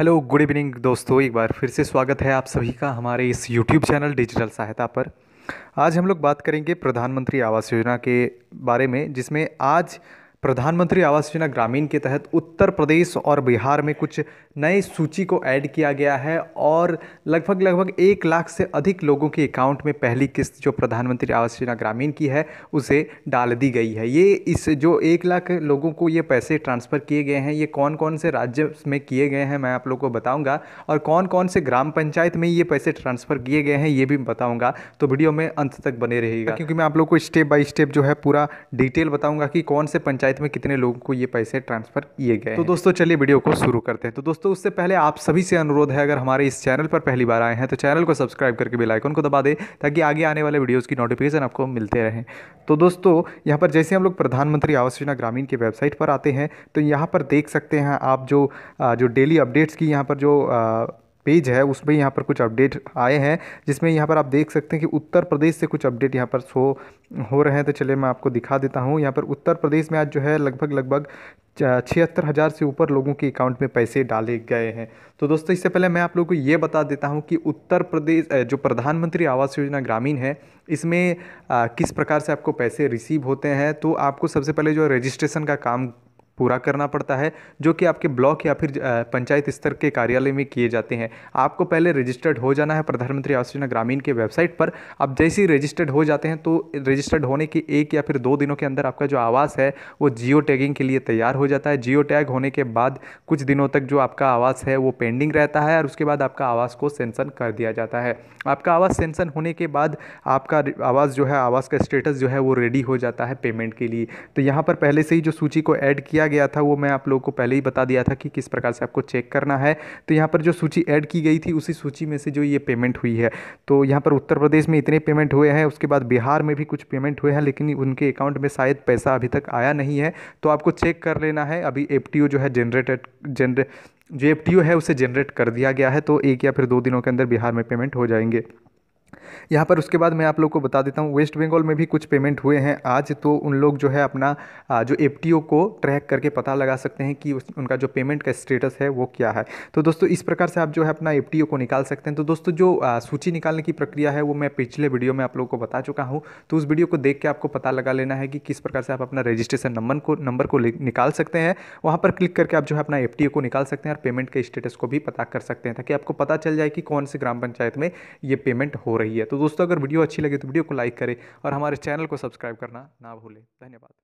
hello good evening दोस्तों एक बार फिर से स्वागत है आप सभी का हमारे इस यूट्यूब चैनल डिजिटल सहायता पर आज हम लोग बात करेंगे प्रधानमंत्री आवास योजना के बारे में जिसमें आज प्रधानमंत्री आवास योजना ग्रामीण के तहत उत्तर प्रदेश और बिहार में कुछ नए सूची को ऐड किया गया है और लगभग लगभग एक लाख से अधिक लोगों के अकाउंट में पहली किस्त जो प्रधानमंत्री आवास योजना ग्रामीण की है उसे डाल दी गई है ये इस जो एक लाख लोगों को ये पैसे ट्रांसफ़र किए गए हैं ये कौन कौन से राज्य में किए गए हैं मैं आप लोग को बताऊँगा और कौन कौन से ग्राम पंचायत में ये पैसे ट्रांसफ़र किए गए हैं ये भी बताऊँगा तो वीडियो में अंत तक बने रहेगा क्योंकि मैं आप लोग को स्टेप बाई स्टेप जो है पूरा डिटेल बताऊँगा कि कौन से पंचायत पंचायत में कितने लोगों को ये पैसे ट्रांसफ़र किए गए तो दोस्तों चलिए वीडियो को शुरू करते हैं तो दोस्तों उससे पहले आप सभी से अनुरोध है अगर हमारे इस चैनल पर पहली बार आए हैं तो चैनल को सब्सक्राइब करके बेलाइकन को दबा दें ताकि आगे आने वाले वीडियोज़ की नोटिफिकेशन आपको मिलते रहें तो दोस्तों यहाँ पर जैसे हम लोग प्रधानमंत्री आवास योजना ग्रामीण की वेबसाइट पर आते हैं तो यहाँ पर देख सकते हैं आप जो जो डेली अपडेट्स की यहाँ पर जो पेज है उसमें यहाँ पर कुछ अपडेट आए हैं जिसमें यहाँ पर आप देख सकते हैं कि उत्तर प्रदेश से कुछ अपडेट यहाँ पर शो हो रहे हैं तो चलिए मैं आपको दिखा देता हूँ यहाँ पर उत्तर प्रदेश में आज जो है लगभग लगभग छिहत्तर हज़ार से ऊपर लोगों के अकाउंट में पैसे डाले गए हैं तो दोस्तों इससे पहले मैं आप लोगों को ये बता देता हूँ कि उत्तर प्रदेश जो प्रधानमंत्री आवास योजना ग्रामीण है इसमें किस प्रकार से आपको पैसे रिसीव होते हैं तो आपको सबसे पहले जो रजिस्ट्रेशन का काम पूरा करना पड़ता है जो कि आपके ब्लॉक या फिर पंचायत स्तर के कार्यालय में किए जाते हैं आपको पहले रजिस्टर्ड हो जाना है प्रधानमंत्री आवास योजना ग्रामीण के वेबसाइट पर आप जैसे ही रजिस्टर्ड हो जाते हैं तो रजिस्टर्ड होने के एक या फिर दो दिनों के अंदर आपका जो आवास है वो जियो टैगिंग के लिए तैयार हो जाता है जियो टैग होने के बाद कुछ दिनों तक जो आपका आवास है वो पेंडिंग रहता है और उसके बाद आपका आवास को सेंसन कर दिया जाता है आपका आवास सेंसन होने के बाद आपका आवास जो है आवास का स्टेटस जो है वो रेडी हो जाता है पेमेंट के लिए तो यहाँ पर पहले से ही जो सूची को ऐड किया गया था वो मैं आप लोगों को पहले ही बता दिया था कि किस प्रकार से आपको चेक करना है तो यहाँ पर जो सूची ऐड की गई थी उसी सूची में से जो ये पेमेंट हुई है तो यहाँ पर उत्तर प्रदेश में इतने पेमेंट हुए हैं उसके बाद बिहार में भी कुछ पेमेंट हुए हैं लेकिन उनके अकाउंट में शायद पैसा अभी तक आया नहीं है तो आपको चेक कर लेना है अभी एफ जो है जनरेटेड जनरे जो एफ है उसे जनरेट कर दिया गया है तो एक या फिर दो दिनों के अंदर बिहार में पेमेंट हो जाएंगे यहाँ पर उसके बाद मैं आप लोग को बता देता हूँ वेस्ट बंगाल में भी कुछ पेमेंट हुए हैं आज तो उन लोग जो है अपना जो एफ को ट्रैक करके पता लगा सकते हैं कि उस, उनका जो पेमेंट का स्टेटस है वो क्या है तो दोस्तों इस प्रकार से आप जो है अपना एफ को निकाल सकते हैं तो दोस्तों जो सूची निकालने की प्रक्रिया है वो मैं पिछले वीडियो में आप लोग को बता चुका हूँ तो उस वीडियो को देख के आपको पता लगा लेना है कि किस प्रकार से आप अपना रजिस्ट्रेशन नंबर को नंबर को निकाल सकते हैं वहाँ पर क्लिक करके आप जो है अपना एफ को निकाल सकते हैं और पेमेंट के स्टेटस को भी पता कर सकते हैं ताकि आपको पता चल जाए कि कौन से ग्राम पंचायत में ये पेमेंट हो रही है तो दोस्तों अगर वीडियो अच्छी लगे तो वीडियो को लाइक करें और हमारे चैनल को सब्सक्राइब करना ना भूलें धन्यवाद